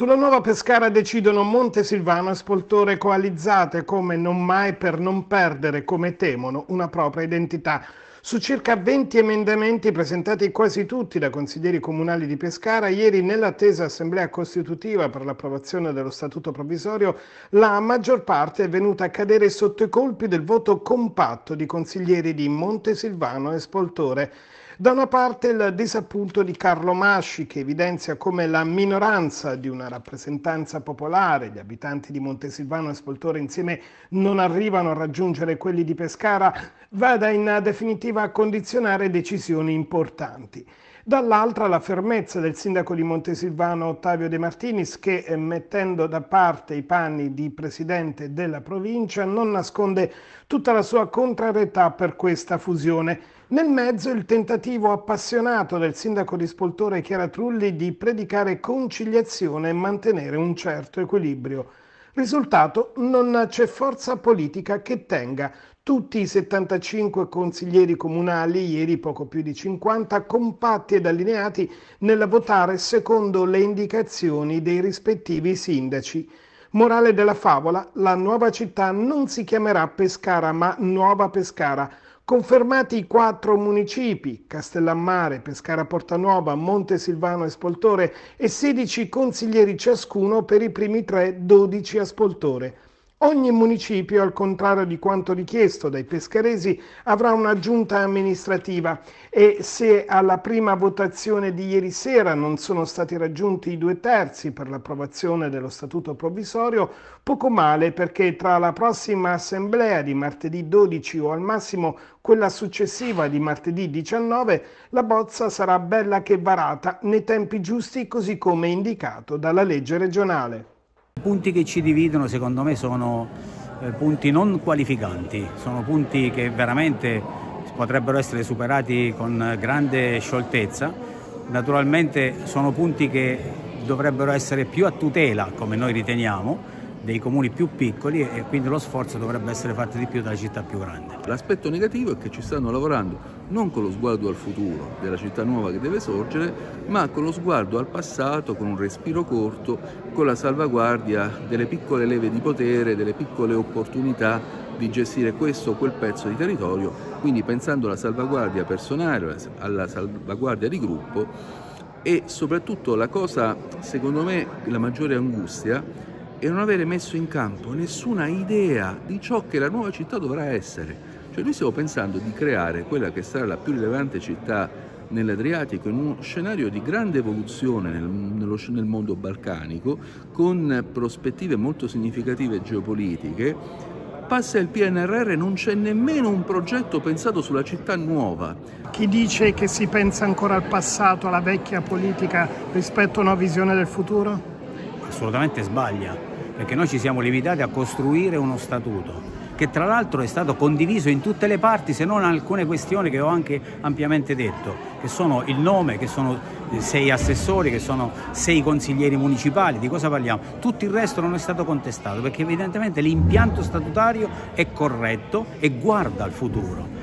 Sulla nuova Pescara decidono Montesilvano e Spoltore coalizzate come non mai per non perdere, come temono, una propria identità. Su circa 20 emendamenti presentati quasi tutti da consiglieri comunali di Pescara, ieri nell'attesa assemblea costitutiva per l'approvazione dello statuto provvisorio, la maggior parte è venuta a cadere sotto i colpi del voto compatto di consiglieri di Montesilvano e Spoltore. Da una parte il disappunto di Carlo Masci che evidenzia come la minoranza di una rappresentanza popolare, gli abitanti di Montesilvano e Spoltore insieme non arrivano a raggiungere quelli di Pescara, vada in definitiva a condizionare decisioni importanti dall'altra la fermezza del sindaco di Montesilvano Ottavio De Martinis che eh, mettendo da parte i panni di presidente della provincia non nasconde tutta la sua contrarietà per questa fusione. Nel mezzo il tentativo tentativo appassionato del sindaco di Spoltore Chiara Trulli di predicare conciliazione e mantenere un certo equilibrio. Risultato, non c'è forza politica che tenga. Tutti i 75 consiglieri comunali, ieri poco più di 50, compatti ed allineati nel votare secondo le indicazioni dei rispettivi sindaci. Morale della favola, la nuova città non si chiamerà Pescara ma Nuova Pescara, Confermati i quattro municipi, Castellammare, Pescara Portanuova, Montesilvano e Spoltore e 16 consiglieri ciascuno per i primi tre, 12 a Spoltore. Ogni municipio, al contrario di quanto richiesto dai pescheresi, avrà una giunta amministrativa e se alla prima votazione di ieri sera non sono stati raggiunti i due terzi per l'approvazione dello statuto provvisorio, poco male perché tra la prossima assemblea di martedì 12 o al massimo quella successiva di martedì 19, la bozza sarà bella che varata nei tempi giusti così come indicato dalla legge regionale. I punti che ci dividono secondo me sono eh, punti non qualificanti, sono punti che veramente potrebbero essere superati con grande scioltezza. Naturalmente sono punti che dovrebbero essere più a tutela, come noi riteniamo, dei comuni più piccoli e quindi lo sforzo dovrebbe essere fatto di più dalla città più grande. L'aspetto negativo è che ci stanno lavorando non con lo sguardo al futuro della città nuova che deve sorgere, ma con lo sguardo al passato, con un respiro corto, con la salvaguardia delle piccole leve di potere, delle piccole opportunità di gestire questo o quel pezzo di territorio, quindi pensando alla salvaguardia personale, alla salvaguardia di gruppo e soprattutto la cosa, secondo me, la maggiore angustia e non avere messo in campo nessuna idea di ciò che la nuova città dovrà essere. Cioè noi stiamo pensando di creare quella che sarà la più rilevante città nell'Adriatico in uno scenario di grande evoluzione nel, nello, nel mondo balcanico, con prospettive molto significative geopolitiche, passa il PNRR non c'è nemmeno un progetto pensato sulla città nuova. Chi dice che si pensa ancora al passato, alla vecchia politica rispetto a una visione del futuro? Assolutamente sbaglia perché noi ci siamo limitati a costruire uno statuto che tra l'altro è stato condiviso in tutte le parti se non alcune questioni che ho anche ampiamente detto, che sono il nome, che sono sei assessori, che sono sei consiglieri municipali, di cosa parliamo? Tutto il resto non è stato contestato perché evidentemente l'impianto statutario è corretto e guarda al futuro